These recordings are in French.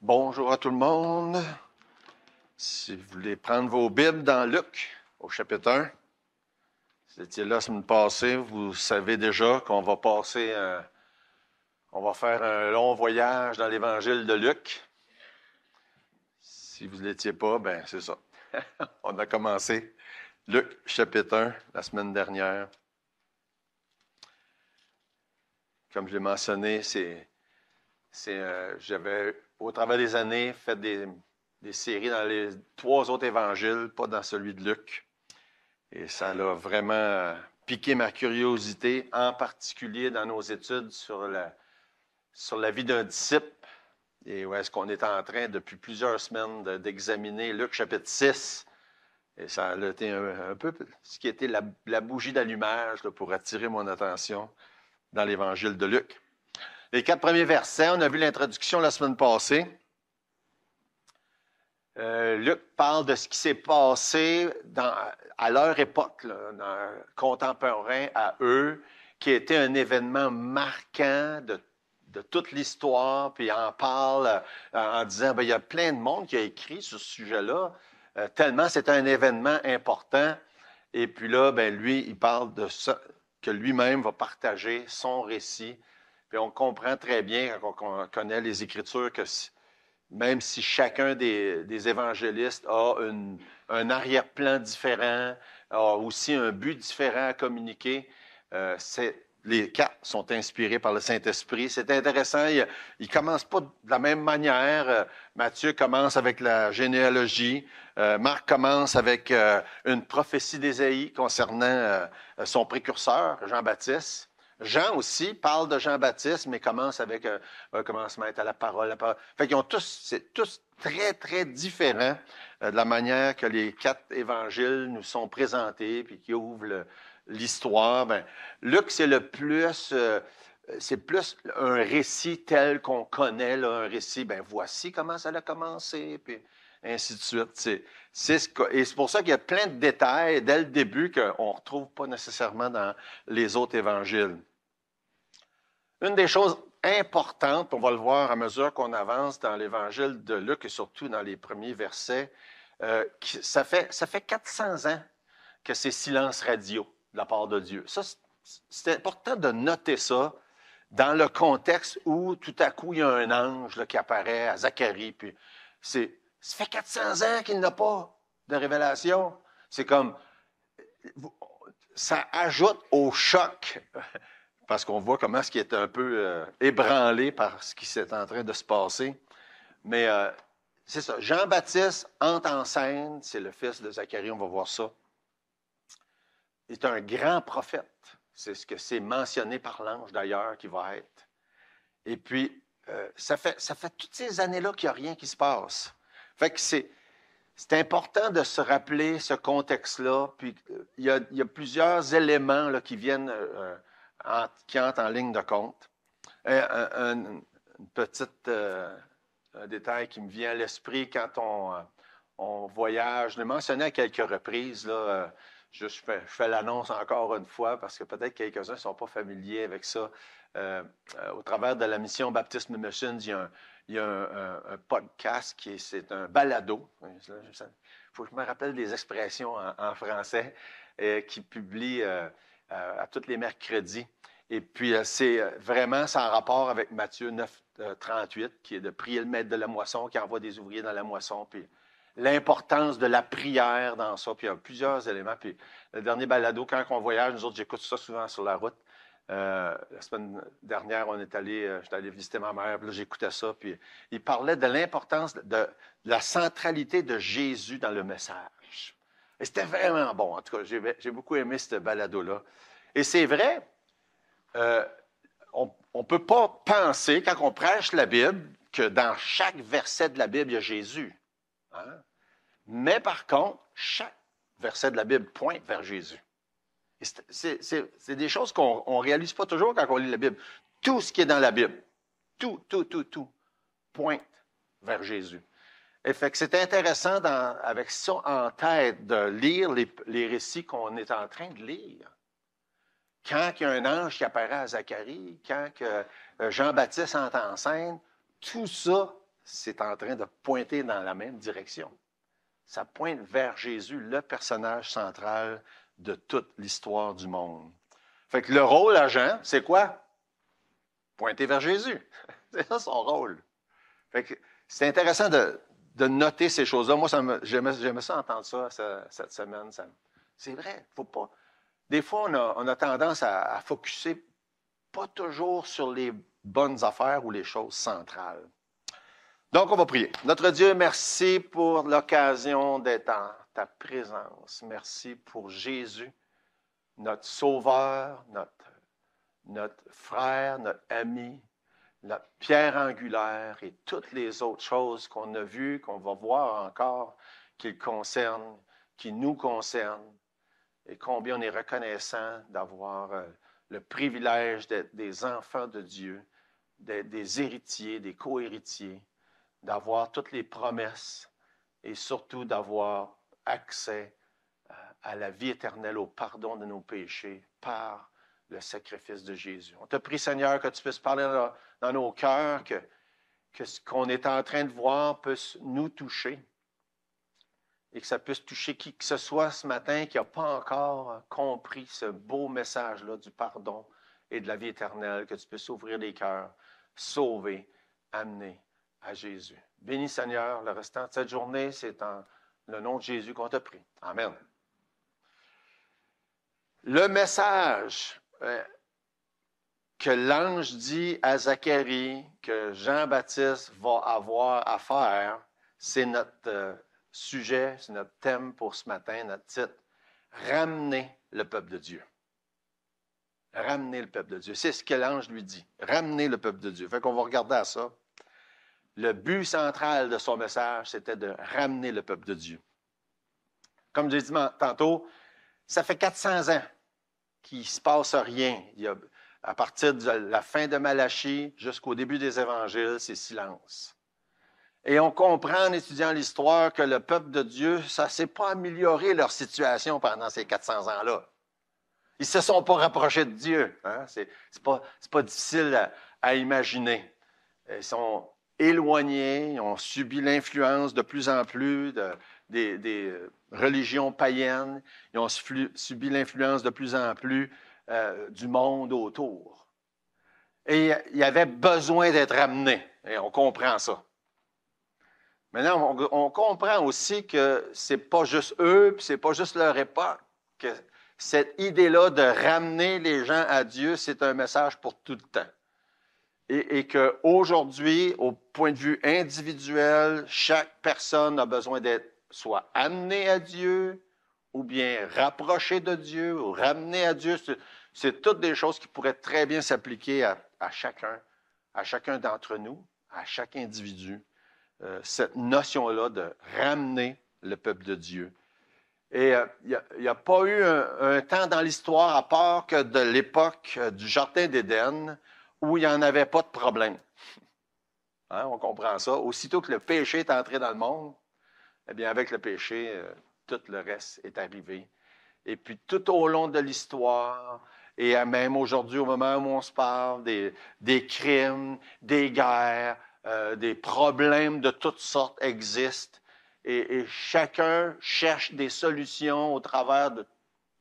Bonjour à tout le monde. Si vous voulez prendre vos Bibles dans Luc, au chapitre 1, si vous étiez là la semaine passée, vous savez déjà qu'on va passer, euh, on va faire un long voyage dans l'évangile de Luc. Si vous ne l'étiez pas, ben c'est ça. on a commencé Luc, chapitre 1, la semaine dernière. Comme je l'ai mentionné, c'est, c'est, euh, j'avais au travers des années, fait des, séries dans les trois autres évangiles, pas dans celui de Luc. Et ça l'a vraiment euh, piqué ma curiosité, en particulier dans nos études sur la, sur la vie d'un disciple. Et où est-ce qu'on est en train, depuis plusieurs semaines, d'examiner Luc chapitre 6. Et ça a été un, peu ce qui était la, la bougie d'allumage pour attirer mon attention dans l'évangile de Luc. Les quatre premiers versets, on a vu l'introduction la semaine passée. Euh, Luc parle de ce qui s'est passé à leur époque, contemporain à eux, qui était un événement marquant de, toute l'histoire, puis il en parle euh, en disant, ben, il y a plein de monde qui a écrit sur ce sujet-là, euh, tellement c'est un événement important. Et puis là, ben, lui, il parle de ce que lui-même va partager son récit puis on comprend très bien, quand on connaît les Écritures, que même si chacun des, évangélistes a un arrière-plan différent, a aussi un but différent à communiquer, euh, les quatre sont inspirés par le Saint-Esprit. C'est intéressant, ils ne commence pas de la même manière. Euh, Matthieu commence avec la généalogie, euh, Marc commence avec une prophétie d'Ésaïe concernant son précurseur, Jean-Baptiste. Jean aussi parle de Jean-Baptiste, mais commence avec euh, un, commencement à la parole. La parole. Fait qu'ils ont tous, c'est tous très, très différents euh, de la manière que les quatre évangiles nous sont présentés, puis qui ouvrent l'histoire. Ben, Luc, c'est le plus... Euh, c'est plus un récit tel qu'on connaît, un récit, ben voici comment ça a commencé, puis ainsi de suite. C'est, ce et c'est pour ça qu'il y a plein de détails dès le début qu'on ne retrouve pas nécessairement dans les autres évangiles. Une des choses importantes, on va le voir à mesure qu'on avance dans l'évangile de Luc et surtout dans les premiers versets, euh, ça, fait, ça fait 400 ans que c'est silence radio de la part de Dieu. Ça, c'est important de noter ça dans le contexte où tout à coup il y a un ange qui apparaît à Zacharie. Puis c'est, ça fait 400 ans qu'il n'a pas de révélation. C'est comme, ça ajoute au choc parce qu'on voit comment ce qui est un peu euh, ébranlé par ce qui s'est en train de se passer. Mais euh, c'est ça. Jean-Baptiste entre en scène, c'est le fils de Zacharie, on va voir ça. Il est un grand prophète. C'est ce que c'est mentionné par l'ange d'ailleurs qui va être. Et puis, euh, ça, fait, ça fait toutes ces années-là qu'il n'y a rien qui se passe. Fait que c'est, c'est important de se rappeler ce contexte-là. Puis, il y, a, plusieurs éléments qui viennent en, qui en ligne de compte. Euh, un, petit euh, détail qui me vient à l'esprit quand euh, on, voyage, je l'ai mentionné à quelques reprises, là, je, fais, l'annonce encore une fois parce que peut-être quelques-uns ne sont pas familiers avec ça. au travers de la mission Baptisme Missions, il y a un, il y a un, podcast qui est, c'est un balado. Il faut que je me rappelle des expressions en, français qui publie. Euh, à tous les mercredis. Et puis, euh, c'est euh, vraiment sans rapport avec Matthieu 9, 38, qui est de prier le maître de la moisson, qui envoie des ouvriers dans la moisson, puis l'importance de la prière dans ça. Puis il y a plusieurs éléments. Puis le dernier balado, quand on voyage, nous autres, j'écoute ça souvent sur la route. la semaine dernière, on est allé, j'étais allé visiter ma mère, puis là, j'écoutais ça. Puis il parlait de l'importance de, la centralité de Jésus dans le message. Mais c'était vraiment bon. En tout cas, j'ai, beaucoup aimé ce balado-là. Et c'est vrai, euh, on ne peut pas penser, quand on prêche la Bible, que dans chaque verset de la Bible, il y a Jésus. Hein? Mais par contre, chaque verset de la Bible pointe vers Jésus. c'est, c'est des choses qu'on ne réalise pas toujours quand on lit la Bible. Tout ce qui est dans la Bible, tout, tout, tout, tout, pointe vers Jésus fait que c'est intéressant, avec ça en tête, de lire les, récits qu'on est en train de lire. Quand il y a un ange qui apparaît à Zacharie, quand euh, Jean-Baptiste entre en scène, tout ça, c'est en train de pointer dans la même direction. Ça pointe vers Jésus, le personnage central de toute l'histoire du monde. Fait que le rôle à Jean, c'est quoi? Pointer vers Jésus. c'est ça son rôle. Fait que c'est intéressant de, de noter ces choses-là. Moi, j'aimais ça entendre ça, cette semaine. c'est vrai, faut pas. Des fois, on a, tendance à, à pas toujours sur les bonnes affaires ou les choses centrales. Donc, on va prier. Notre Dieu, merci pour l'occasion d'être en ta présence. Merci pour Jésus, notre Sauveur, notre, notre frère, notre ami, la pierre angulaire et toutes les autres choses qu'on a vues, qu'on va voir encore, qui concernent qui nous concernent, et combien on est reconnaissant d'avoir euh, le privilège d'être des enfants de Dieu, d'être des héritiers, des co-héritiers, d'avoir toutes les promesses et surtout d'avoir accès euh, à la vie éternelle, au pardon de nos péchés par le sacrifice de Jésus. On te prie, Seigneur, que tu puisses parler dans, nos cœurs, que, ce qu'on est en train de voir puisse nous toucher et que ça puisse toucher qui que ce soit ce matin qui n'a pas encore compris ce beau message-là du pardon et de la vie éternelle, que tu puisses ouvrir les cœurs, sauver, amener à Jésus. Béni, Seigneur, le restant de cette journée, c'est en le nom de Jésus qu'on te prie. Amen. Le message euh, que l'ange dit à Zacharie que Jean-Baptiste va avoir à faire, c'est notre euh, sujet, c'est notre thème pour ce matin, notre titre, Ramener le peuple de Dieu. Ramener le peuple de Dieu. C'est ce que l'ange lui dit. Ramener le peuple de Dieu. Fait qu'on va regarder à ça. Le but central de son message, c'était de ramener le peuple de Dieu. Comme l'ai dit tantôt, ça fait 400 ans qui ne se passe rien. à partir de la fin de Malachie jusqu'au début des évangiles, c'est silence. Et on comprend en étudiant l'histoire que le peuple de Dieu, ça ne s'est pas amélioré leur situation pendant ces 400 ans-là. Ils ne se sont pas rapprochés de Dieu. Hein? Ce n'est pas, difficile à, imaginer. Ils sont éloignés, ils ont subi l'influence de plus en plus de, des, euh, religions païennes. Ils ont subi l'influence de plus en plus euh, du monde autour. Et euh, il y avait besoin d'être amené. Et on comprend ça. Maintenant, on, comprend aussi que c'est pas juste eux, puis c'est pas juste leur époque. Que cette idée-là de ramener les gens à Dieu, c'est un message pour tout le temps et, et qu'aujourd'hui, au point de vue individuel, chaque personne a besoin d'être soit amené à Dieu, ou bien rapproché de Dieu, ou ramené à Dieu, c'est toutes des choses qui pourraient très bien s'appliquer à, chacun, à chacun d'entre nous, à chaque individu, euh, cette notion-là de ramener le peuple de Dieu. Et euh, il n'y a, pas eu un, temps dans l'histoire, à part que de l'époque euh, du Jardin d'Éden, où il n'y en avait pas de problème. Hein, on comprend ça. Aussitôt que le péché est entré dans le monde, eh bien, avec le péché, euh, tout le reste est arrivé. Et puis, tout au long de l'histoire, et même aujourd'hui, au moment où on se parle, des, crimes, des guerres, euh, des problèmes de toutes sortes existent. Et, chacun cherche des solutions au travers de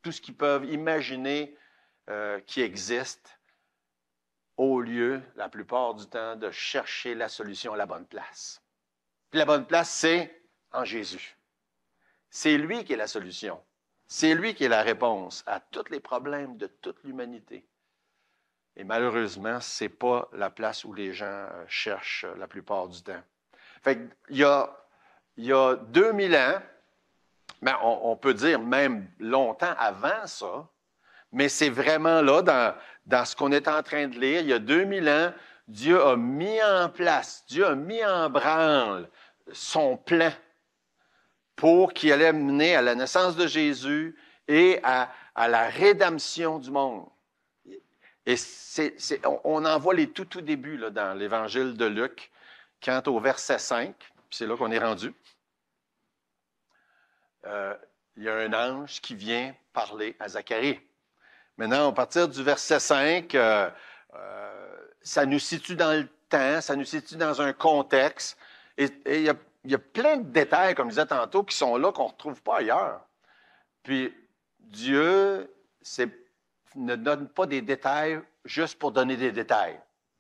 tout ce qu'ils peuvent imaginer euh, qui existe, au lieu, la plupart du temps, de chercher la solution à la bonne place. Puis la bonne place, c'est en Jésus. C'est lui qui est la solution. C'est lui qui est la réponse à tous les problèmes de toute l'humanité. Et malheureusement, ce n'est pas la place où les gens euh, cherchent la plupart du temps. il y a, il 2000 ans, ben, on, peut dire même longtemps avant ça, mais c'est vraiment là, dans, dans ce qu'on est en train de lire, il y a 2000 ans, Dieu a mis en place, Dieu a mis en branle son plan pour qui allait mener à la naissance de Jésus et à, à la rédemption du monde. Et on, en voit les tout tout débuts là, dans l'évangile de Luc, quant au verset 5, c'est là qu'on est rendu. Euh, il y a un ange qui vient parler à Zacharie. Maintenant, à partir du verset 5, euh, euh, ça nous situe dans le temps, ça nous situe dans un contexte. Et, et il y a il y a plein de détails, comme je disais tantôt, qui sont là, qu'on ne retrouve pas ailleurs. Puis Dieu ne donne pas des détails juste pour donner des détails.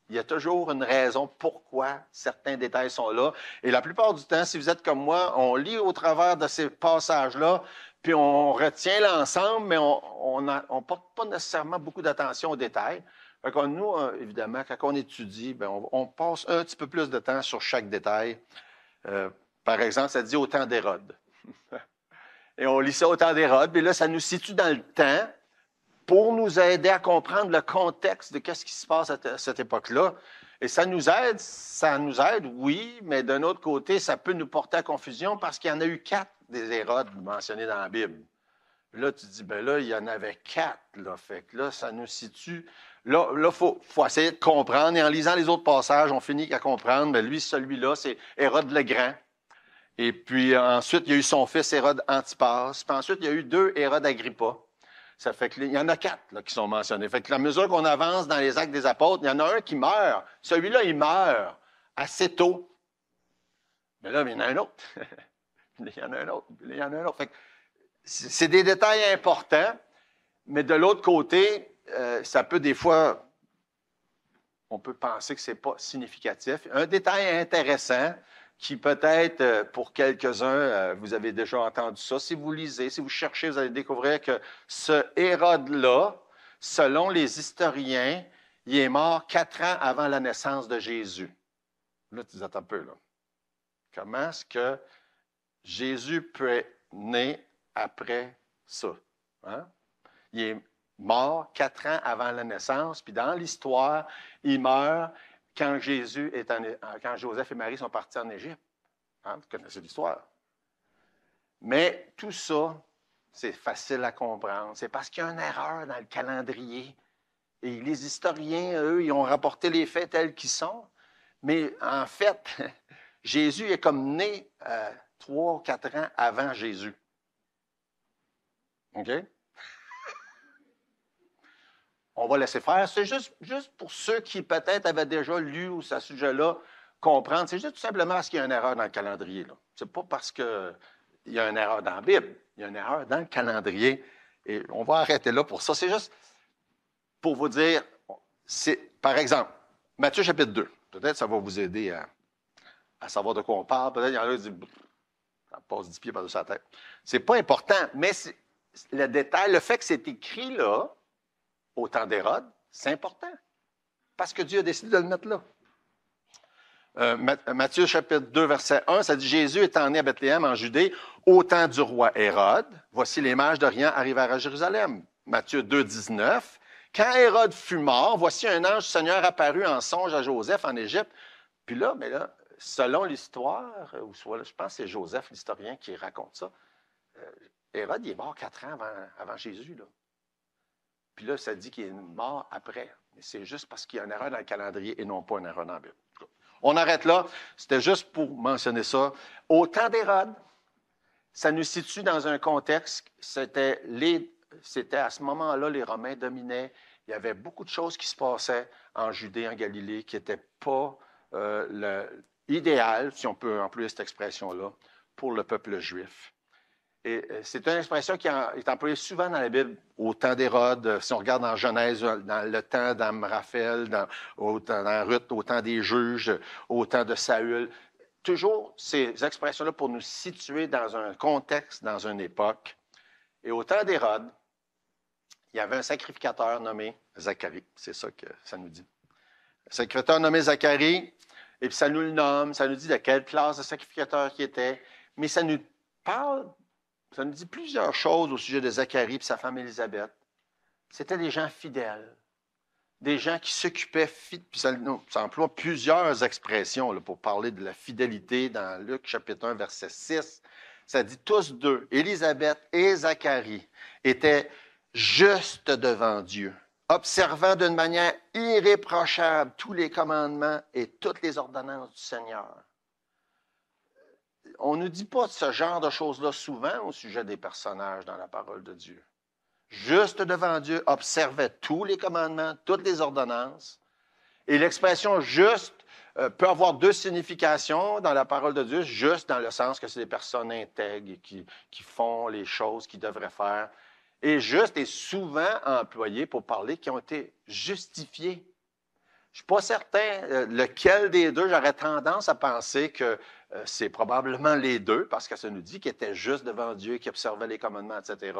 Il y a toujours une raison pourquoi certains détails sont là. Et la plupart du temps, si vous êtes comme moi, on lit au travers de ces passages-là, puis on retient l'ensemble, mais on ne porte pas nécessairement beaucoup d'attention aux détails. nous, euh, évidemment, quand on étudie, ben, on, on, passe un petit peu plus de temps sur chaque détail euh, par exemple, ça dit au temps d'Hérode. Et on lit ça au temps d'Hérode, puis là, ça nous situe dans le temps pour nous aider à comprendre le contexte de ce qui se passe à cette époque-là. Et ça nous aide, ça nous aide, oui, mais d'un autre côté, ça peut nous porter à confusion parce qu'il y en a eu quatre des Hérodes mentionnés dans la Bible. Là, tu dis, ben là, il y en avait quatre, là. Fait que là, ça nous situe Là, il faut, essayer de comprendre. Et en lisant les autres passages, on finit à comprendre. Mais lui, celui-là, c'est Hérode le Grand. Et puis ensuite, il y a eu son fils Hérode Antipas. Puis ensuite, il y a eu deux Hérode Agrippa. Ça fait qu'il y en a quatre là, qui sont mentionnés. Fait que la mesure qu'on avance dans les actes des apôtres, il y en a un qui meurt. Celui-là, il meurt assez tôt. Mais là, il y en a un autre. il y en a un autre. Il y en a un autre. Fait c'est des détails importants. Mais de l'autre côté, euh, ça peut des fois, on peut penser que ce n'est pas significatif. Un détail intéressant qui peut-être, euh, pour quelques-uns, euh, vous avez déjà entendu ça. Si vous lisez, si vous cherchez, vous allez découvrir que ce Hérode-là, selon les historiens, il est mort quatre ans avant la naissance de Jésus. Là, tu attends un peu, là. Comment est-ce que Jésus peut être né après ça? Hein? Il est mort quatre ans avant la naissance. Puis dans l'histoire, il meurt quand, Jésus est quand Joseph et Marie sont partis en Égypte. Hein, vous connaissez l'histoire. Mais tout ça, c'est facile à comprendre. C'est parce qu'il y a une erreur dans le calendrier. Et les historiens, eux, ils ont rapporté les faits tels qu'ils sont. Mais en fait, Jésus est comme né euh, trois ou quatre ans avant Jésus. OK? on va laisser faire. C'est juste, juste pour ceux qui peut-être avaient déjà lu ou ce sujet-là, comprendre. C'est juste tout simplement parce qu'il y a une erreur dans le calendrier. C'est pas parce qu'il y a une erreur dans la Bible. Il y a une erreur dans le calendrier. Et on va arrêter là pour ça. C'est juste pour vous dire, c'est, par exemple, Matthieu chapitre 2. Peut-être ça va vous aider à, savoir de quoi on parle. Peut-être qu'il y en a qui disent, ça passe 10 pieds par-dessus sa tête. C'est pas important, mais le détail, le fait que c'est écrit là, au temps d'Hérode, c'est important. Parce que Dieu a décidé de le mettre là. Euh, Matthieu chapitre 2, verset 1, ça dit Jésus étant né à Bethléem en Judée, au temps du roi Hérode, voici les mages d'Orient arrivèrent à Jérusalem. Matthieu 2, 19. Quand Hérode fut mort, voici un ange du Seigneur apparu en songe à Joseph en Égypte. Puis là, mais là, selon l'histoire, ou soit, je pense que c'est Joseph, l'historien, qui raconte ça, euh, Hérode il est mort quatre ans avant, avant Jésus. Là. Puis là, ça dit qu'il est mort après. Mais c'est juste parce qu'il y a une erreur dans le calendrier et non pas une erreur dans la Bible. On arrête là. C'était juste pour mentionner ça. Au temps d'Hérode, ça nous situe dans un contexte. C'était, à ce moment-là, les Romains dominaient. Il y avait beaucoup de choses qui se passaient en Judée, en Galilée, qui n'étaient pas euh, idéales, si on peut employer cette expression-là, pour le peuple juif. Euh, c'est une expression qui est employée souvent dans la Bible au temps d'Hérode, euh, si on regarde dans Genèse, euh, dans le temps d'Amraphel, dans, au dans Ruth, au temps des juges, au temps de Saül. Toujours ces expressions-là pour nous situer dans un contexte, dans une époque. Et au temps d'Hérode, il y avait un sacrificateur nommé Zacharie. C'est ça que ça nous dit. Un sacrificateur nommé Zacharie, et puis ça nous le nomme, ça nous dit de quelle classe de sacrificateur il était, mais ça nous parle ça nous dit plusieurs choses au sujet de Zacharie et sa femme Élisabeth. C'était des gens fidèles, des gens qui s'occupaient, puis ça, emploie plusieurs expressions pour parler de la fidélité dans Luc chapitre 1, verset 6. Ça dit tous deux, Élisabeth et Zacharie, étaient justes devant Dieu, observant d'une manière irréprochable tous les commandements et toutes les ordonnances du Seigneur on ne dit pas ce genre de choses-là souvent au sujet des personnages dans la parole de Dieu. Juste devant Dieu, observait tous les commandements, toutes les ordonnances. Et l'expression juste euh, peut avoir deux significations dans la parole de Dieu, juste dans le sens que c'est des personnes intègres qui, qui font les choses qu'ils devraient faire. Et juste est souvent employé pour parler qui ont été justifiés. Je ne suis pas certain euh, lequel des deux, j'aurais tendance à penser que euh, c'est probablement les deux, parce que ça nous dit qu'il était juste devant Dieu, qu'il observait les commandements, etc.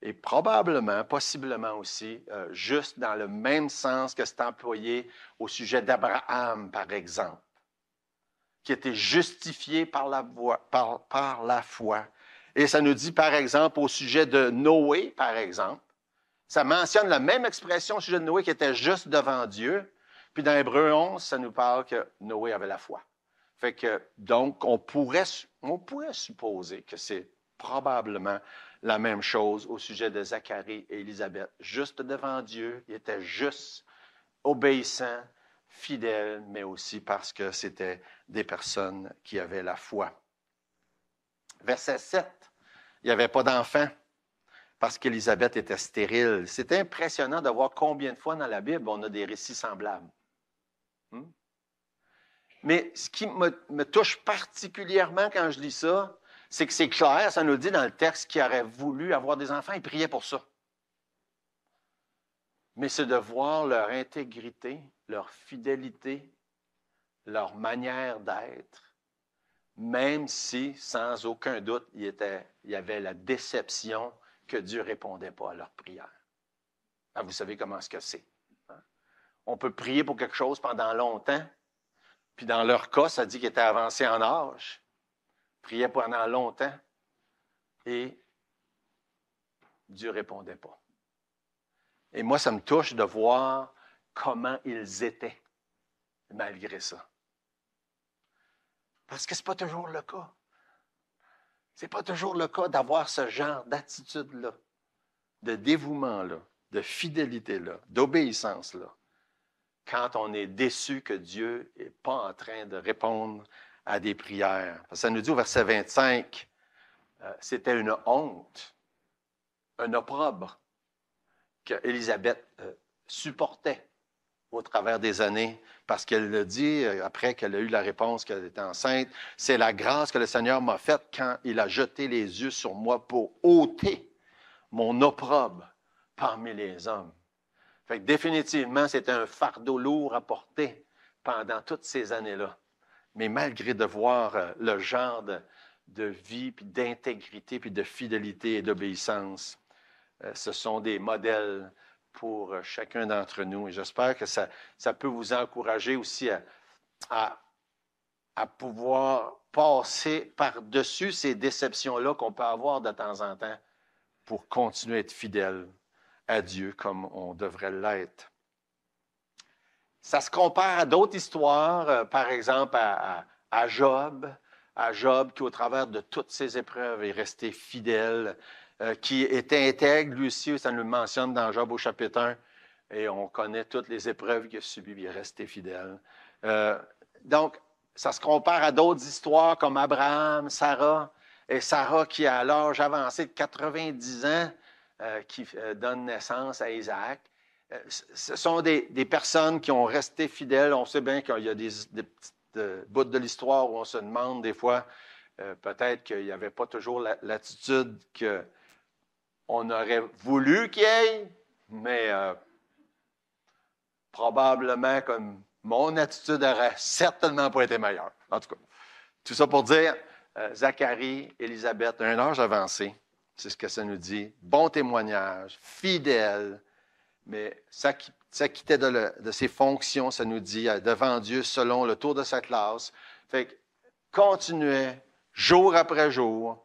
Et probablement, possiblement aussi, euh, juste dans le même sens que c'est employé au sujet d'Abraham, par exemple, qui était justifié par la, par la foi. Et ça nous dit, par exemple, au sujet de Noé, par exemple, ça mentionne la même expression au sujet de Noé qui était juste devant Dieu. Puis dans Hébreu 11, ça nous parle que Noé avait la foi donc, on pourrait, supposer que c'est probablement la même chose au sujet de Zacharie et Élisabeth. Juste devant Dieu, ils étaient juste, obéissants, fidèles, mais aussi parce que c'était des personnes qui avaient la foi. Verset 7, il n'y avait pas d'enfant parce qu'Élisabeth était stérile. C'est impressionnant de voir combien de fois dans la Bible on a des récits semblables. Mais ce qui me, touche particulièrement quand je lis ça, c'est que c'est clair, ça nous dit dans le texte qu'il aurait voulu avoir des enfants, il priait pour ça. Mais c'est de voir leur intégrité, leur fidélité, leur manière d'être, même si, sans aucun doute, il, était, y avait la déception que Dieu ne répondait pas à leur prière. Ah, vous savez comment ce que c'est. Hein? On peut prier pour quelque chose pendant longtemps, puis dans leur cas, ça dit qu'ils étaient avancés en âge, priaient pendant longtemps et Dieu répondait pas. Et moi, ça me touche de voir comment ils étaient malgré ça. Parce que ce n'est pas toujours le cas. Ce n'est pas toujours le cas d'avoir ce genre d'attitude-là, de dévouement-là, de fidélité-là, d'obéissance-là quand on est déçu que Dieu n'est pas en train de répondre à des prières. Ça nous dit au verset 25, euh, c'était une honte, un opprobre qu'Élisabeth euh, supportait au travers des années, parce qu'elle le dit euh, après qu'elle a eu la réponse qu'elle était enceinte, c'est la grâce que le Seigneur m'a faite quand il a jeté les yeux sur moi pour ôter mon opprobre parmi les hommes. Fait que définitivement, c'était un fardeau lourd à porter pendant toutes ces années-là. Mais malgré de voir euh, le genre de, vie, puis d'intégrité, puis de fidélité et d'obéissance, euh, ce sont des modèles pour euh, chacun d'entre nous. Et j'espère que ça, ça, peut vous encourager aussi à, à pouvoir passer par-dessus ces déceptions-là qu'on peut avoir de temps en temps pour continuer à être fidèle à Dieu comme on devrait l'être. Ça se compare à d'autres histoires, euh, par exemple à, Job, à Job qui, au travers de toutes ses épreuves, est resté fidèle, euh, qui est intègre, lui aussi, ça nous le mentionne dans Job au chapitre 1, et on connaît toutes les épreuves qu'il a subies, il est resté fidèle. Euh, donc, ça se compare à d'autres histoires comme Abraham, Sarah, et Sarah qui a l'âge avancé de 90 ans, euh, qui euh, donne naissance à Isaac. Euh, ce sont des, personnes qui ont resté fidèles. On sait bien qu'il y a des, des petites bouts de l'histoire où on se demande des fois peut-être qu'il n'y avait pas toujours l'attitude que qu'on aurait voulu qu'il y ait, mais probablement comme mon attitude n'aurait certainement pas été meilleure. En tout cas, tout ça pour dire, Zacharie, Élisabeth, un âge avancé, c'est ce que ça nous dit. Bon témoignage, fidèle, mais s'acquitter de, de ses fonctions, ça nous dit, euh, devant Dieu, selon le tour de sa classe. Fait que continuait, jour après jour,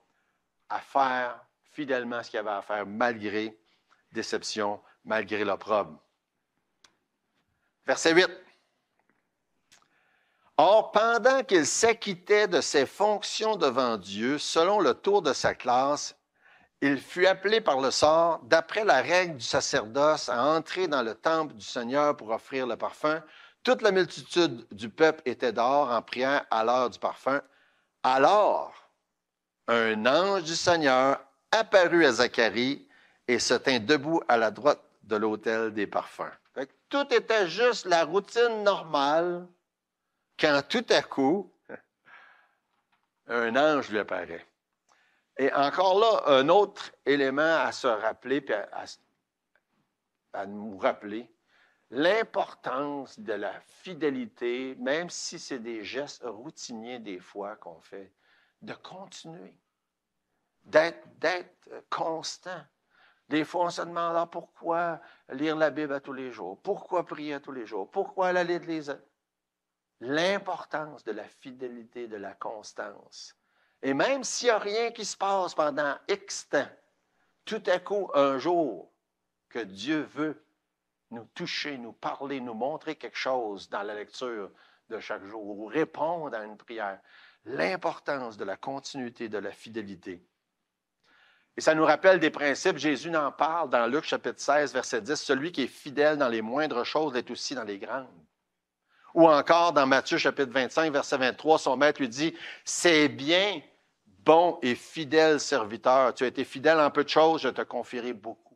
à faire fidèlement ce qu'il avait à faire, malgré déception, malgré l'opprobre. Verset 8. Or, pendant qu'il s'acquittait de ses fonctions devant Dieu, selon le tour de sa classe, il fut appelé par le sort, d'après la règle du sacerdoce, à entrer dans le temple du Seigneur pour offrir le parfum. Toute la multitude du peuple était dehors en priant à l'heure du parfum. Alors, un ange du Seigneur apparut à Zacharie et se tint debout à la droite de l'autel des parfums. tout était juste la routine normale quand tout à coup, un ange lui apparaît. Et encore là, un autre élément à se rappeler, puis à, nous rappeler, l'importance de la fidélité, même si c'est des gestes routiniers des fois qu'on fait, de continuer, d'être constant. Des fois, on se demande ah, pourquoi lire la Bible à tous les jours, pourquoi prier à tous les jours, pourquoi aller de l'église. L'importance de la fidélité, de la constance. Et même s'il n'y a rien qui se passe pendant X temps, tout à coup, un jour, que Dieu veut nous toucher, nous parler, nous montrer quelque chose dans la lecture de chaque jour ou répondre à une prière, l'importance de la continuité, de la fidélité. Et ça nous rappelle des principes. Jésus n'en parle dans Luc chapitre 16, verset 10. Celui qui est fidèle dans les moindres choses l'est aussi dans les grandes. Ou encore dans Matthieu chapitre 25, verset 23, son maître lui dit, c'est bien, bon et fidèle serviteur, tu as été fidèle en peu de choses, je te confierai beaucoup.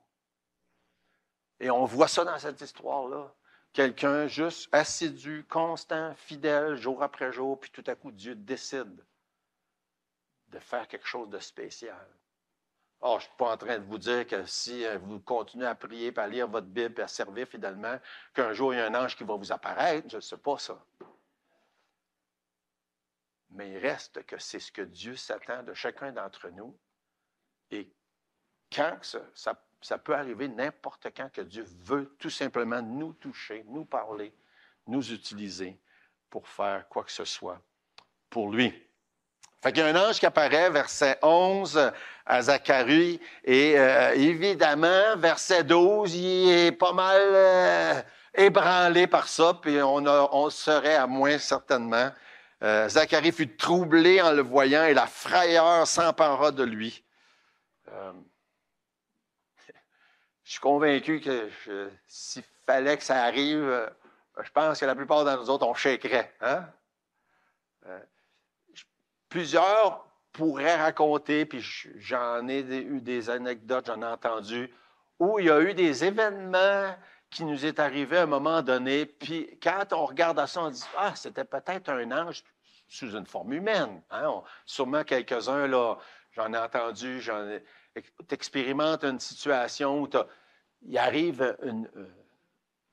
Et on voit ça dans cette histoire-là. Quelqu'un juste assidu, constant, fidèle, jour après jour, puis tout à coup Dieu décide de faire quelque chose de spécial. Oh, je ne suis pas en train de vous dire que si euh, vous continuez à prier, à lire votre Bible, à servir fidèlement, qu'un jour il y a un ange qui va vous apparaître. Je ne sais pas ça. Mais il reste que c'est ce que Dieu s'attend de chacun d'entre nous. Et quand ça peut arriver n'importe quand que Dieu veut tout simplement nous toucher, nous parler, nous utiliser pour faire quoi que ce soit pour lui. Fait qu'il y a un ange qui apparaît, verset 11 à Zacharie, et euh, évidemment, verset 12, il est pas mal euh, ébranlé par ça, puis on, on serait à moins certainement. Euh, Zacharie fut troublé en le voyant et la frayeur s'empara de lui. je suis convaincu que s'il fallait que ça arrive, je pense que la plupart d'entre nous autres, on chèquerait, Hein? plusieurs pourraient raconter, puis j'en ai eu des anecdotes, j'en ai entendu, où il y a eu des événements qui nous est arrivés à un moment donné, puis quand on regarde à ça, on dit Ah, c'était peut-être un ange sous une forme humaine. Hein? sûrement quelques-uns, là, j'en ai entendu, j'en ai. une situation où il arrive euh,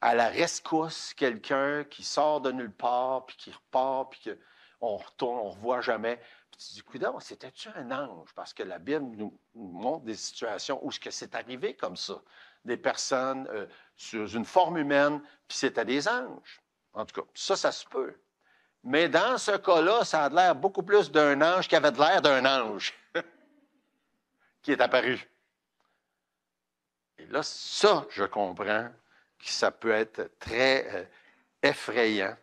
à la rescousse quelqu'un qui sort de nulle part, puis qui repart, puis que on retourne, on ne revoit jamais. Puis tu dis, c'était-tu un ange? Parce que la Bible nous, montre des situations où que c'est arrivé comme ça. Des personnes euh, sous une forme humaine, puis c'était des anges. En tout cas, ça, ça se peut. Mais dans ce cas-là, ça a l'air beaucoup plus d'un ange qui avait de l'air d'un ange qui est apparu. Et là, ça, je comprends que ça peut être très euh, effrayant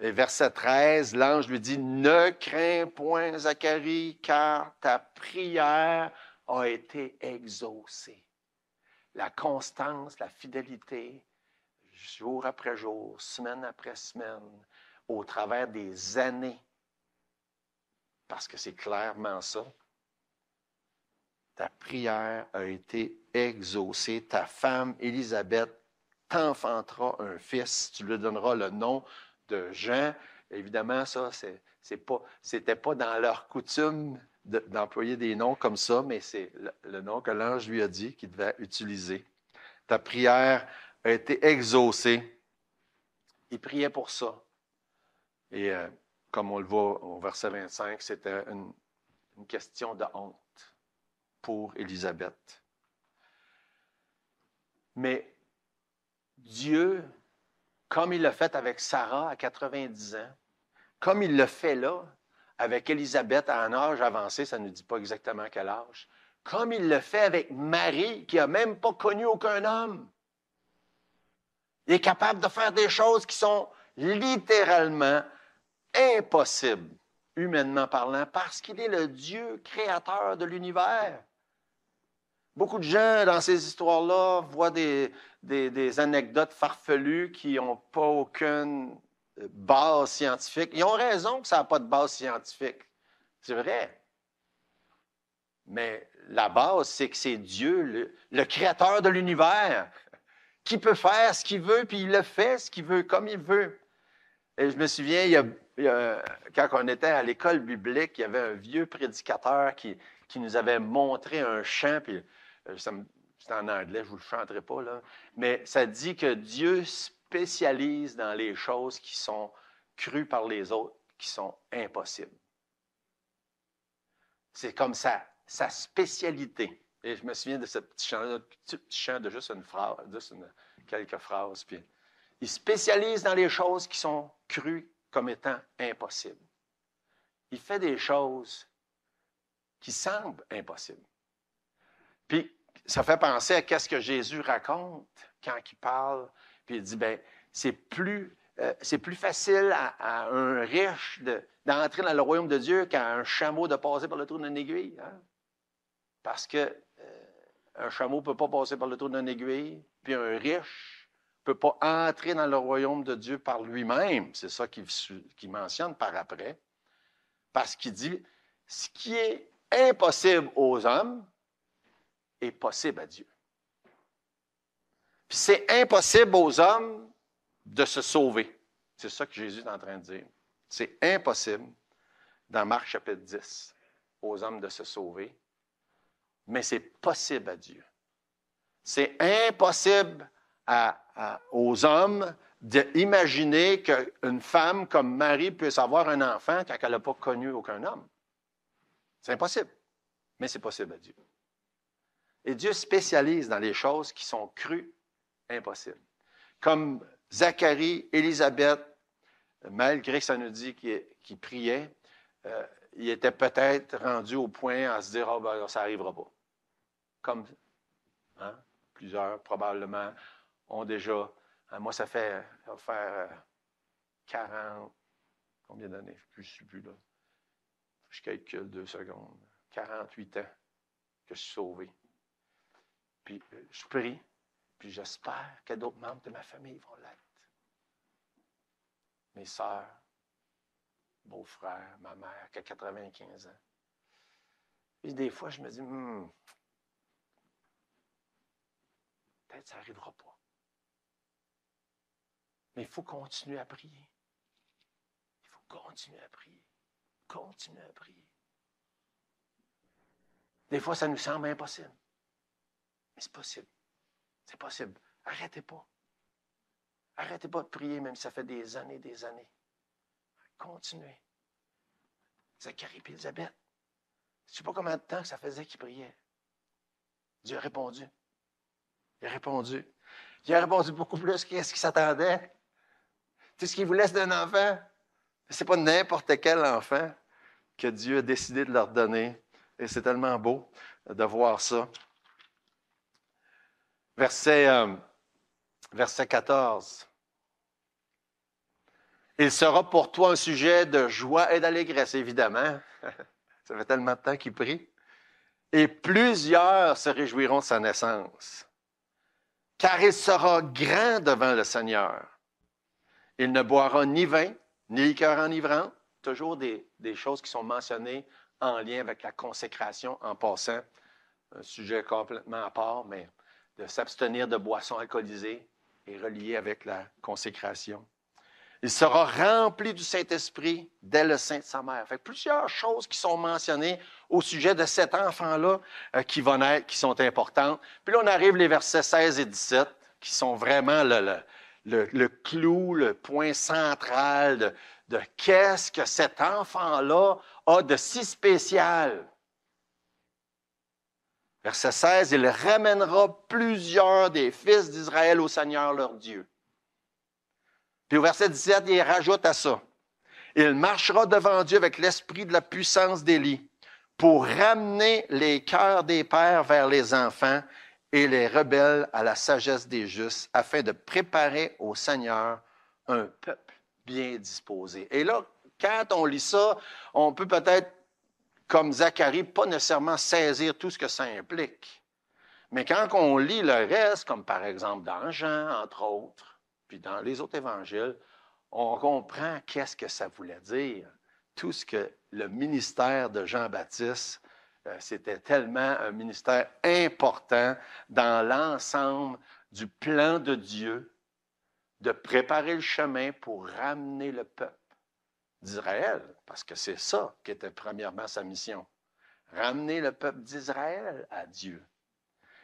verset 13, l'ange lui dit, Ne crains point, Zacharie, car ta prière a été exaucée. La constance, la fidélité, jour après jour, semaine après semaine, au travers des années, parce que c'est clairement ça, ta prière a été exaucée. Ta femme, Élisabeth, t'enfantera un fils. Tu lui donneras le nom de gens. Évidemment, ça, c'est, pas, c'était pas dans leur coutume d'employer des noms comme ça, mais c'est le, nom que l'ange lui a dit qu'il devait utiliser. Ta prière a été exaucée. Il priait pour ça. Et euh, comme on le voit au verset 25, c'était une question de honte pour Élisabeth. Mais Dieu comme il l'a fait avec Sarah à 90 ans, comme il le fait là, avec Élisabeth à un âge avancé, ça ne nous dit pas exactement quel âge, comme il le fait avec Marie, qui n'a même pas connu aucun homme. Il est capable de faire des choses qui sont littéralement impossibles, humainement parlant, parce qu'il est le Dieu créateur de l'univers. Beaucoup de gens, dans ces histoires-là, voient des, anecdotes farfelues qui n'ont pas aucune base scientifique. Ils ont raison que ça n'a pas de base scientifique. C'est vrai. Mais la base, c'est que c'est Dieu, le, créateur de l'univers, qui peut faire ce qu'il veut, puis il le fait ce qu'il veut, comme il veut. Et je me souviens, quand on était à l'école biblique, il y avait un vieux prédicateur qui, nous avait montré un champ, puis euh, c'est en anglais, je ne vous le chanterai pas, là. Mais ça dit que Dieu spécialise dans les choses qui sont crues par les autres, qui sont impossibles. C'est comme ça, sa spécialité. Et je me souviens de ce petit chant, de juste une phrase, juste quelques phrases. il spécialise dans les choses qui sont crues comme étant impossibles. Il fait des choses qui semblent impossibles. Puis ça fait penser à ce que Jésus raconte quand il parle. Puis il dit, ben c'est plus, euh, c'est plus facile à, un riche d'entrer dans le royaume de Dieu qu'à un chameau de passer par le trou d'une aiguille. Hein? Parce que euh, un chameau ne peut pas passer par le trou d'une aiguille, puis un riche ne peut pas entrer dans le royaume de Dieu par lui-même. C'est ça qu'il mentionne par après. Parce qu'il dit, ce qui est impossible aux hommes, est possible à Dieu. Puis c'est impossible aux hommes de se sauver. C'est ça que Jésus est en train de dire. C'est impossible, dans Marc chapitre 10, aux hommes de se sauver, mais c'est possible à Dieu. C'est impossible à, aux hommes d'imaginer qu'une femme comme Marie puisse avoir un enfant quand elle n'a pas connu aucun homme. C'est impossible, mais c'est possible à Dieu. Et Dieu spécialise dans les choses qui sont crues, impossibles. Comme Zacharie, Élisabeth, malgré que ça nous dit qu'ils priaient, euh, ils étaient peut-être rendus au point à se dire Ah, ben, ça n'arrivera pas. Comme hein, plusieurs, probablement, ont déjà. Hein, moi, ça fait faire 40, euh, combien d'années Je ne plus là. Je calcule deux secondes. 48 ans que je suis sauvé. Puis euh, je prie, puis j'espère que d'autres membres de ma famille vont l'être. Mes soeurs, beaux-frères, ma mère qui a 95 ans. Puis des fois, je me dis, hmm, peut-être ça n'arrivera pas. Mais il faut continuer à prier. Il faut continuer à prier. Continuer à prier. Des fois, ça nous semble impossible. Mais c'est possible. C'est possible. Arrêtez pas. Arrêtez pas de prier, même si ça fait des années, des années. Continuez. Zacharie et Elisabeth. Je ne sais pas combien de temps que ça faisait qu'ils priaient. Dieu a répondu. Il a répondu. Il a répondu beaucoup plus qu'est-ce qu'il s'attendait. Tout ce qu'il vous laisse d'un enfant, ce n'est pas n'importe quel enfant que Dieu a décidé de leur donner. Et c'est tellement beau de voir ça verset, 14. Euh, il sera pour toi un sujet de joie et d'allégresse, évidemment. Ça fait tellement de temps qu'il prie. Et plusieurs se réjouiront de sa naissance, car il sera grand devant le Seigneur. Il ne boira ni vin, ni liqueur enivrant. » toujours des, des choses qui sont mentionnées en lien avec la consécration en passant. Un sujet complètement à part, mais de s'abstenir de boissons alcoolisées et relié avec la consécration. Il sera rempli du Saint-Esprit dès le sein de sa mère. a plusieurs choses qui sont mentionnées au sujet de cet enfant-là euh, qui va qui sont importantes. Puis là, on arrive les versets 16 et 17, qui sont vraiment le, le, le, clou, le point central de, de qu'est-ce que cet enfant-là a de si spécial Verset 16, il ramènera plusieurs des fils d'Israël au Seigneur leur Dieu. Puis au verset 17, il rajoute à ça. Il marchera devant Dieu avec l'esprit de la puissance d'Élie pour ramener les cœurs des pères vers les enfants et les rebelles à la sagesse des justes afin de préparer au Seigneur un peuple bien disposé. Et là, quand on lit ça, on peut peut-être comme Zacharie, pas nécessairement saisir tout ce que ça implique. Mais quand on lit le reste, comme par exemple dans Jean, entre autres, puis dans les autres évangiles, on comprend qu'est-ce que ça voulait dire. Tout ce que le ministère de Jean-Baptiste, euh, c'était tellement un ministère important dans l'ensemble du plan de Dieu de préparer le chemin pour ramener le peuple d'Israël, parce que c'est ça qui était premièrement sa mission. Ramener le peuple d'Israël à Dieu.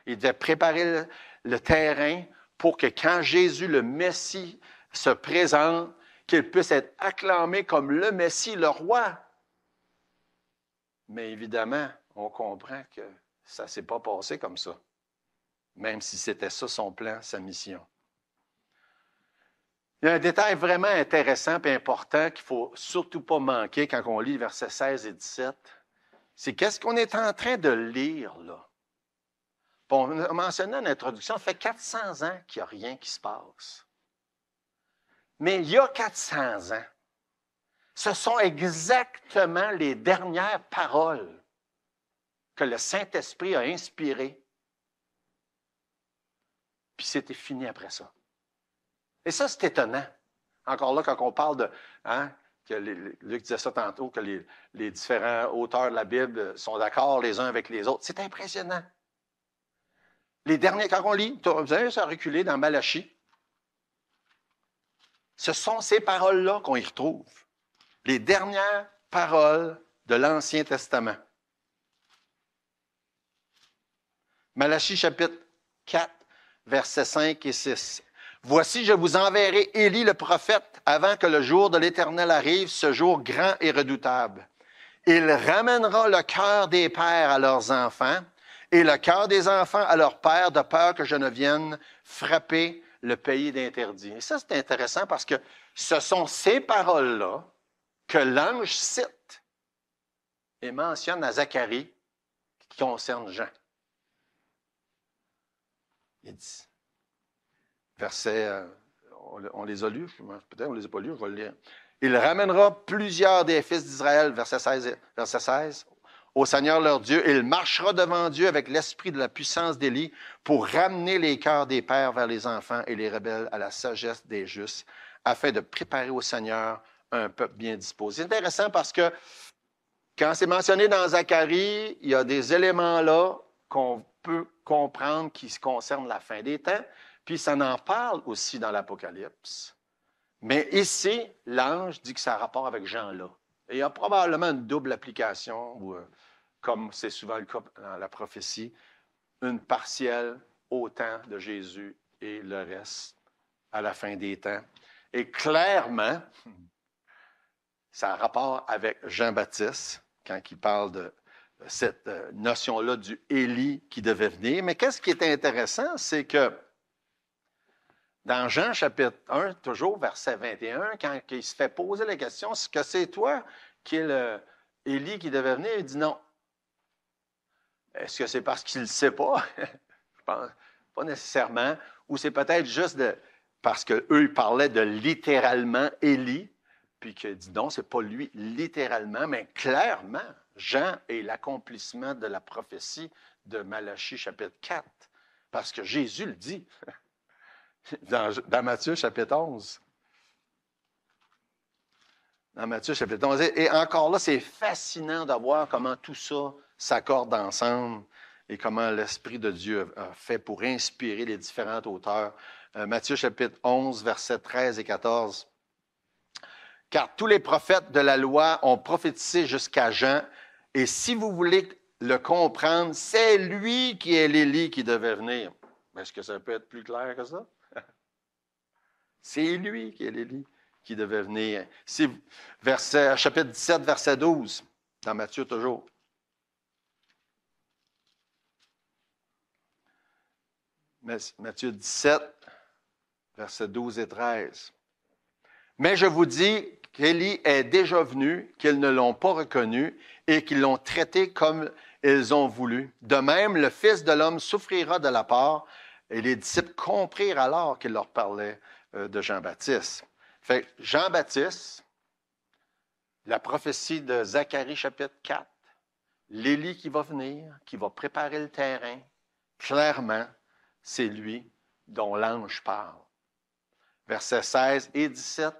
Et de préparer le, terrain pour que quand Jésus, le Messie, se présente, qu'il puisse être acclamé comme le Messie, le roi. Mais évidemment, on comprend que ça ne s'est pas passé comme ça, même si c'était ça son plan, sa mission. Il y a un détail vraiment intéressant et important qu'il ne faut surtout pas manquer quand on lit versets 16 et 17. C'est qu'est-ce qu'on est en train de lire là? on a mentionné en introduction, ça fait 400 ans qu'il n'y a rien qui se passe. Mais il y a 400 ans, ce sont exactement les dernières paroles que le Saint-Esprit a inspirées. Puis c'était fini après ça. Et ça, c'est étonnant. Encore là, quand on parle de, hein, que Luc disait ça tantôt, que les, différents auteurs de la Bible sont d'accord les uns avec les autres. C'est impressionnant. Les derniers, quand on lit, vous avez ça reculer dans Malachie. Ce sont ces paroles-là qu'on y retrouve. Les dernières paroles de l'Ancien Testament. Malachie chapitre 4, versets 5 et 6. Voici, je vous enverrai Élie le prophète avant que le jour de l'Éternel arrive, ce jour grand et redoutable. Il ramènera le cœur des pères à leurs enfants et le cœur des enfants à leurs pères de peur que je ne vienne frapper le pays d'interdit. Et ça, c'est intéressant parce que ce sont ces paroles-là que l'ange cite et mentionne à Zacharie qui concerne Jean. Il dit, Verset, euh, on, les a lus, peut-être on ne les a pas lus, je va le lire. Il ramènera plusieurs des fils d'Israël, verset 16, verset 16, au Seigneur leur Dieu. Il marchera devant Dieu avec l'esprit de la puissance d'Élie pour ramener les cœurs des pères vers les enfants et les rebelles à la sagesse des justes, afin de préparer au Seigneur un peuple bien disposé. C'est intéressant parce que quand c'est mentionné dans Zacharie, il y a des éléments là qu'on peut comprendre qui se concernent la fin des temps, puis ça en parle aussi dans l'Apocalypse. Mais ici, l'ange dit que ça a rapport avec Jean-là. Et il y a probablement une double application, ou, euh, comme c'est souvent le cas dans la prophétie, une partielle au temps de Jésus et le reste à la fin des temps. Et clairement, ça a rapport avec Jean-Baptiste quand il parle de cette euh, notion-là du Élie qui devait venir. Mais qu'est-ce qui est intéressant, c'est que dans Jean chapitre 1, toujours verset 21, quand il se fait poser la question, est-ce que c'est toi qui est Élie qui devait venir? Il dit non. Est-ce que c'est parce qu'il ne sait pas? Je pense pas nécessairement. Ou c'est peut-être juste parce qu'eux, ils parlaient de littéralement Élie, puis qu'il dit non, ce n'est pas lui littéralement, mais clairement, Jean est l'accomplissement de la prophétie de Malachie chapitre 4, parce que Jésus le dit. Dans, Matthieu chapitre 11. Dans Matthieu chapitre 11. Et, encore là, c'est fascinant de voir comment tout ça s'accorde ensemble et comment l'Esprit de Dieu a fait pour inspirer les différentes auteurs. Euh, Matthieu chapitre 11, versets 13 et 14. Car tous les prophètes de la loi ont prophétisé jusqu'à Jean, et si vous voulez le comprendre, c'est lui qui est l'Élie qui devait venir. Est-ce que ça peut être plus clair que ça? C'est lui qui est l'Élie qui devait venir. Verset, chapitre 17, verset 12, dans Matthieu toujours. Matthieu 17, verset 12 et 13. Mais je vous dis qu'Élie est déjà venu, qu'ils ne l'ont pas reconnu et qu'ils l'ont traité comme ils ont voulu. De même, le Fils de l'homme souffrira de la part, et les disciples comprirent alors qu'il leur parlait. Euh, de Jean-Baptiste. Fait Jean-Baptiste, la prophétie de Zacharie chapitre 4, l'Élie qui va venir, qui va préparer le terrain, clairement, c'est lui dont l'ange parle. Versets 16 et 17,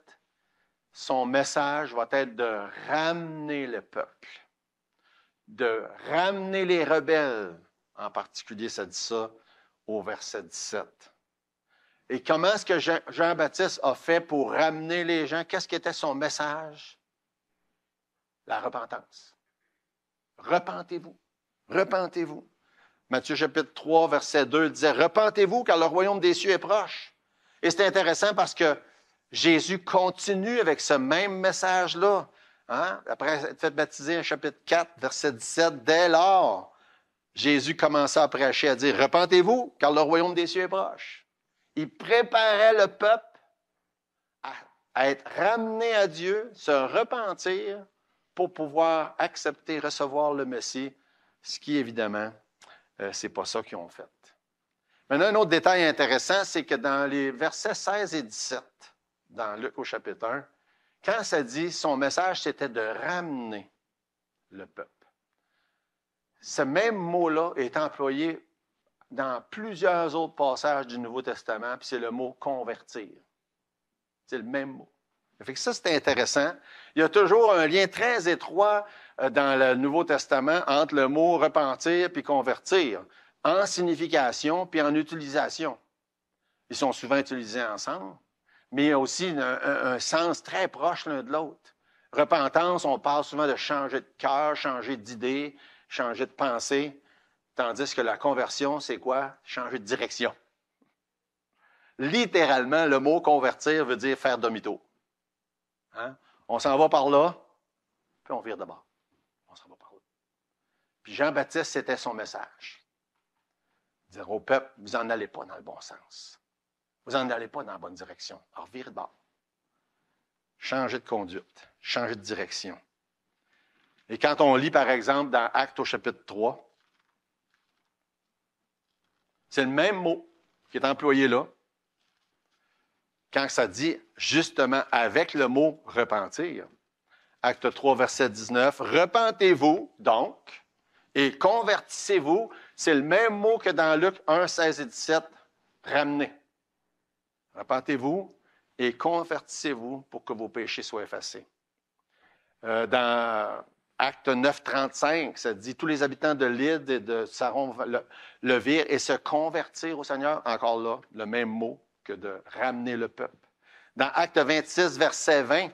son message va être de ramener le peuple, de ramener les rebelles, en particulier ça dit ça au verset 17. Et comment est-ce que Jean-Baptiste a fait pour ramener les gens? Qu'est-ce était son message? La repentance. Repentez-vous. Repentez-vous. Matthieu chapitre 3, verset 2 disait, Repentez-vous car le royaume des cieux est proche. Et c'est intéressant parce que Jésus continue avec ce même message-là. Hein? Après être fait baptiser, chapitre 4, verset 17, dès lors, Jésus commença à prêcher, à dire, Repentez-vous car le royaume des cieux est proche. Il préparait le peuple à, être ramené à Dieu, se repentir pour pouvoir accepter, recevoir le Messie, ce qui, évidemment, ce euh, c'est pas ça qu'ils ont fait. Maintenant, un autre détail intéressant, c'est que dans les versets 16 et 17, dans Luc au chapitre 1, quand ça dit son message, c'était de ramener le peuple. Ce même mot-là est employé dans plusieurs autres passages du Nouveau Testament, puis c'est le mot convertir. C'est le même mot. Ça fait que ça, c'est intéressant. Il y a toujours un lien très étroit euh, dans le Nouveau Testament entre le mot repentir puis convertir, en signification puis en utilisation. Ils sont souvent utilisés ensemble, mais il y a aussi un sens très proche l'un de l'autre. Repentance, on parle souvent de changer de cœur, changer d'idée, changer de pensée. Tandis que la conversion, c'est quoi? Changer de direction. Littéralement, le mot convertir veut dire faire demi hein? On s'en va par là, puis on vire de bord. On s'en va par là. Puis Jean-Baptiste, c'était son message. Dire au peuple, vous n'en allez pas dans le bon sens. Vous n'en allez pas dans la bonne direction. Alors, vire de bord. Changer de conduite. Changer de direction. Et quand on lit, par exemple, dans Actes au chapitre 3, c'est le même mot qui est employé là. Quand ça dit justement avec le mot repentir, acte 3, verset 19, repentez-vous donc et convertissez-vous, c'est le même mot que dans Luc 1, 16 et 17, ramenez. Repentez-vous et convertissez-vous pour que vos péchés soient effacés. Euh, dans Acte 9, 35, ça dit tous les habitants de l'île et de Saron le, le virent et se convertir au Seigneur. Encore là, le même mot que de ramener le peuple. Dans Acte 26, verset 20,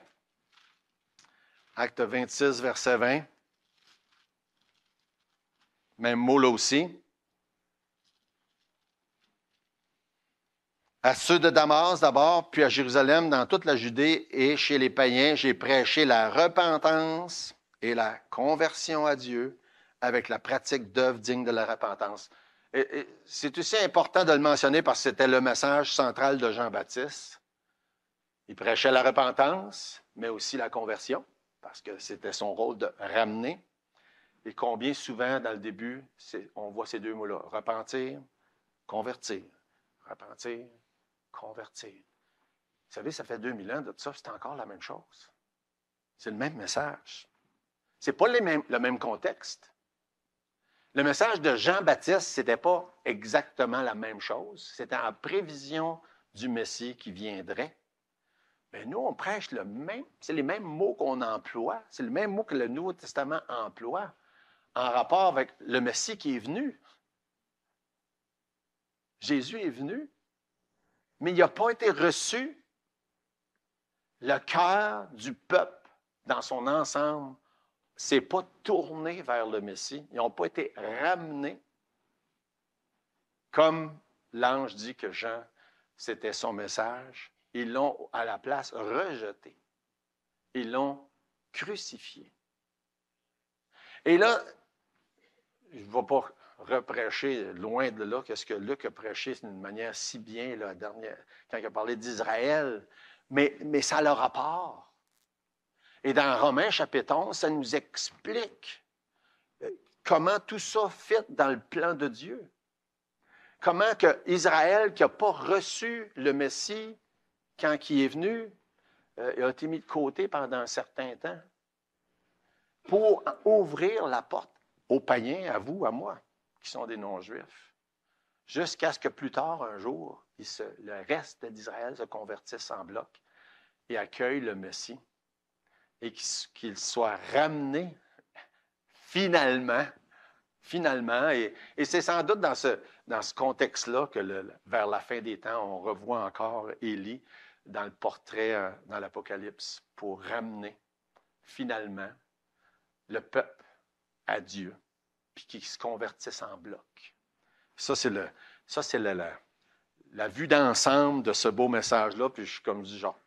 Acte 26, verset 20, même mot là aussi. À ceux de Damas d'abord, puis à Jérusalem, dans toute la Judée et chez les païens, j'ai prêché la repentance et la conversion à Dieu avec la pratique d'œuvres dignes de la repentance. Et, c'est aussi important de le mentionner parce que c'était le message central de Jean-Baptiste. Il prêchait la repentance, mais aussi la conversion, parce que c'était son rôle de ramener. Et combien souvent, dans le début, on voit ces deux mots-là, repentir, convertir, repentir, convertir. Vous savez, ça fait 2000 ans de ça, c'est encore la même chose. C'est le même message. Ce n'est pas le même contexte. Le message de Jean-Baptiste, ce n'était pas exactement la même chose. C'était en prévision du Messie qui viendrait. Mais nous, on prêche le même, c'est les mêmes mots qu'on emploie, c'est le même mot que le Nouveau Testament emploie en rapport avec le Messie qui est venu. Jésus est venu, mais il n'a pas été reçu. Le cœur du peuple dans son ensemble s'est pas tourné vers le Messie. Ils n'ont pas été ramenés comme l'ange dit que Jean, c'était son message. Ils l'ont à la place rejeté. Ils l'ont crucifié. Et là, je ne vais pas reprêcher loin de là quest ce que Luc a prêché d'une manière si bien la dernière, quand il a parlé d'Israël, mais, mais ça a le et dans Romains chapitre 11, ça nous explique euh, comment tout ça fit dans le plan de Dieu. Comment que Israël, qui n'a pas reçu le Messie quand il est venu, euh, a été mis de côté pendant un certain temps pour ouvrir la porte aux païens, à vous, à moi, qui sont des non-juifs, jusqu'à ce que plus tard, un jour, le reste d'Israël se convertisse en bloc et accueille le Messie et qu'il soit ramené finalement, finalement, et, c'est sans doute dans ce, dans ce contexte-là que le, vers la fin des temps, on revoit encore Élie dans le portrait euh, dans l'Apocalypse pour ramener finalement le peuple à Dieu, puis qu'il se convertisse en bloc. Ça, c'est le, ça, c'est la, la, vue d'ensemble de ce beau message-là. Puis, je, comme genre,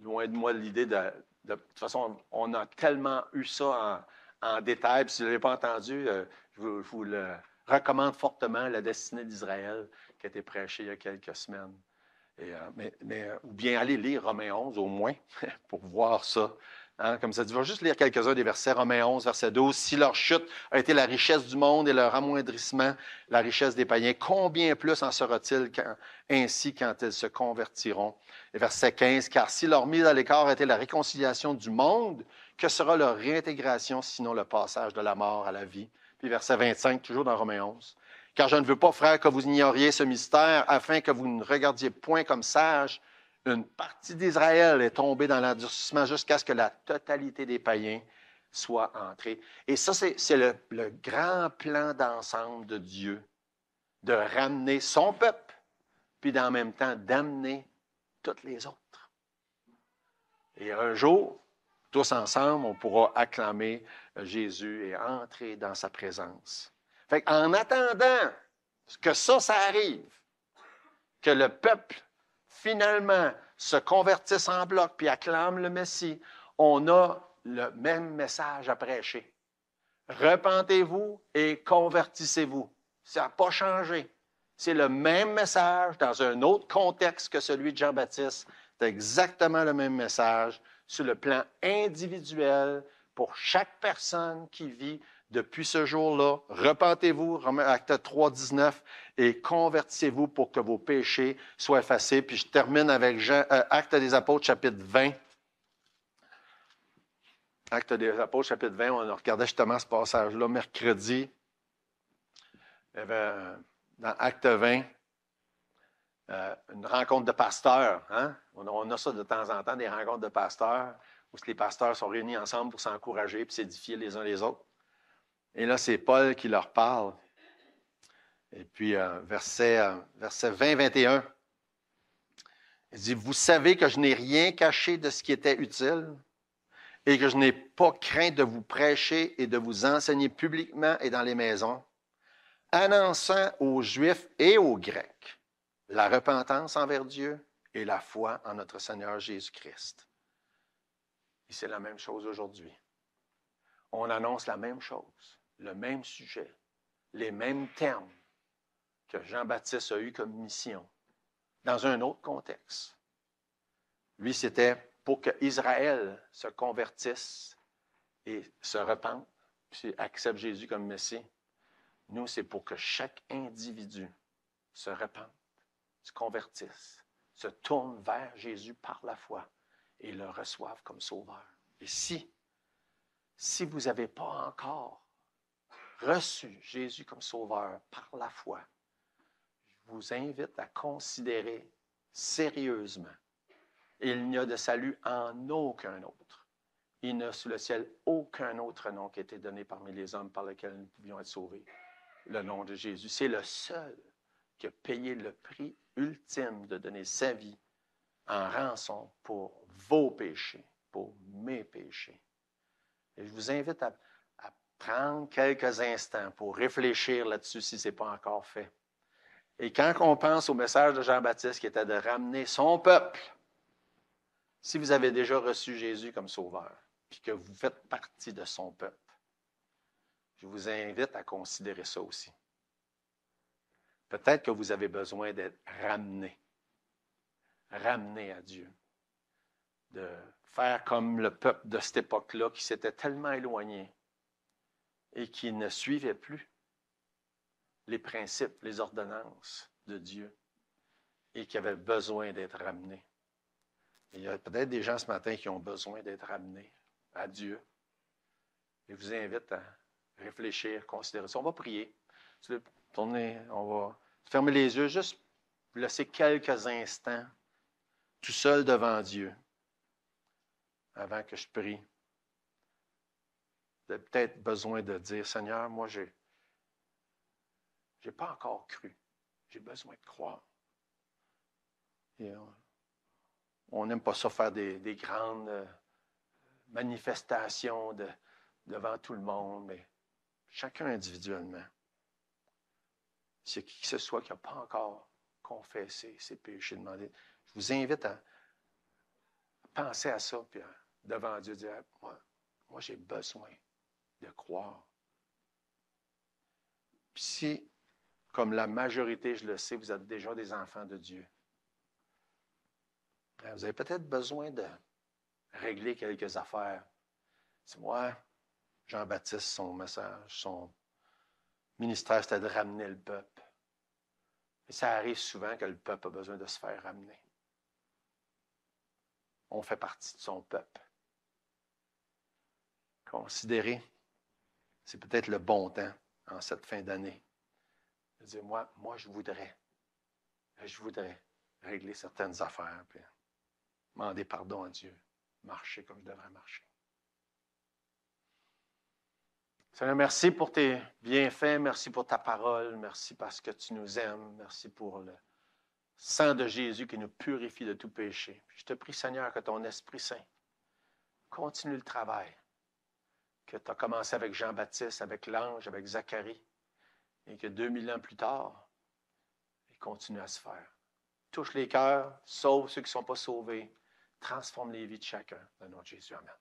loin de moi l'idée de, de, toute façon, on a tellement eu ça en, détail. si vous ne l'avez pas entendu, euh, je, vous, le recommande fortement, La destinée d'Israël, qui a été prêchée il y a quelques semaines. Euh, mais, euh, ou bien allez lire Romain 11 au moins pour voir ça. Hein, comme ça dit, va juste lire quelques-uns des versets, Romains 11, verset 12. Si leur chute a été la richesse du monde et leur amoindrissement, la richesse des païens, combien plus en sera-t-il ainsi quand ils se convertiront? Et verset 15, car si leur mise à l'écart a été la réconciliation du monde, que sera leur réintégration sinon le passage de la mort à la vie? Puis verset 25, toujours dans Romains 11. Car je ne veux pas, frère, que vous ignoriez ce mystère, afin que vous ne regardiez point comme sages, une partie d'Israël est tombée dans l'endurcissement jusqu'à ce que la totalité des païens soit entrée. Et ça, c'est le, grand plan d'ensemble de Dieu, de ramener son peuple, puis le même temps d'amener toutes les autres. Et un jour, tous ensemble, on pourra acclamer Jésus et entrer dans sa présence. Fait en attendant que ça, ça arrive, que le peuple finalement se convertissent en bloc puis acclament le Messie, on a le même message à prêcher. Repentez-vous et convertissez-vous. Ça n'a pas changé. C'est le même message dans un autre contexte que celui de Jean-Baptiste. C'est exactement le même message sur le plan individuel pour chaque personne qui vit depuis ce jour-là, repentez-vous, acte 3, 19, et convertissez-vous pour que vos péchés soient effacés. Puis je termine avec Jean, euh, Acte des Apôtres, chapitre 20. Acte des Apôtres, chapitre 20, on regardait justement ce passage-là mercredi. Eh dans Acte 20, euh, une rencontre de pasteurs. Hein? On, on, a ça de temps en temps, des rencontres de pasteurs, où les pasteurs sont réunis ensemble pour s'encourager et s'édifier les uns les autres. Et là, c'est Paul qui leur parle. Et puis, euh, verset, euh, verset 20-21, il dit, Vous savez que je n'ai rien caché de ce qui était utile et que je n'ai pas craint de vous prêcher et de vous enseigner publiquement et dans les maisons, annonçant aux Juifs et aux Grecs la repentance envers Dieu et la foi en notre Seigneur Jésus-Christ. Et c'est la même chose aujourd'hui. On annonce la même chose le même sujet, les mêmes termes que Jean-Baptiste a eu comme mission, dans un autre contexte. Lui, c'était pour que Israël se convertisse et se repente, puis accepte Jésus comme Messie. Nous, c'est pour que chaque individu se repente, se convertisse, se tourne vers Jésus par la foi et le reçoive comme sauveur. Et si, si vous n'avez pas encore reçu Jésus comme sauveur par la foi, je vous invite à considérer sérieusement, il n'y a de salut en aucun autre. Il n'y a sous le ciel aucun autre nom qui a été donné parmi les hommes par lequel nous pouvions être sauvés. Le nom de Jésus, c'est le seul qui a payé le prix ultime de donner sa vie en rançon pour vos péchés, pour mes péchés. Et je vous invite à, prendre quelques instants pour réfléchir là-dessus si ce n'est pas encore fait. Et quand on pense au message de Jean-Baptiste qui était de ramener son peuple, si vous avez déjà reçu Jésus comme sauveur, puis que vous faites partie de son peuple, je vous invite à considérer ça aussi. Peut-être que vous avez besoin d'être ramené, ramené à Dieu, de faire comme le peuple de cette époque-là qui s'était tellement éloigné, et qui ne suivaient plus les principes, les ordonnances de Dieu et qui avaient besoin d'être ramenés. il y a peut-être des gens ce matin qui ont besoin d'être ramenés à Dieu. Je vous invite à réfléchir, considérer ça. On va prier. Tourner, on va fermer les yeux, juste laisser quelques instants tout seul devant Dieu avant que je prie peut-être besoin de dire, Seigneur, moi, j'ai n'ai pas encore cru. J'ai besoin de croire. Et on n'aime pas ça faire des, grandes euh, manifestations devant tout le monde, mais chacun individuellement. C'est qui que ce soit qui n'a pas encore confessé ses péchés, demandé. Je vous invite à penser à ça, puis devant Dieu, dire, moi j'ai besoin croire. si, comme la majorité, je le sais, vous êtes déjà des enfants de Dieu, ben, vous avez peut-être besoin de régler quelques affaires. moi Jean-Baptiste, son message, son ministère, c'était de ramener le peuple. Et ça arrive souvent que le peuple a besoin de se faire ramener. On fait partie de son peuple. Considérez c'est peut-être le bon temps en cette fin d'année dis dire, moi, moi, je voudrais, je voudrais régler certaines affaires, puis demander pardon à Dieu, marcher comme je devrais marcher. Seigneur, merci pour tes bienfaits, merci pour ta parole, merci parce que tu nous aimes, merci pour le sang de Jésus qui nous purifie de tout péché. Je te prie, Seigneur, que ton Esprit Saint continue le travail que tu as commencé avec Jean-Baptiste, avec l'ange, avec Zacharie, et que 2000 ans plus tard, il continue à se faire. Touche les cœurs, sauve ceux qui ne sont pas sauvés, transforme les vies de chacun. Dans de Jésus, Amen.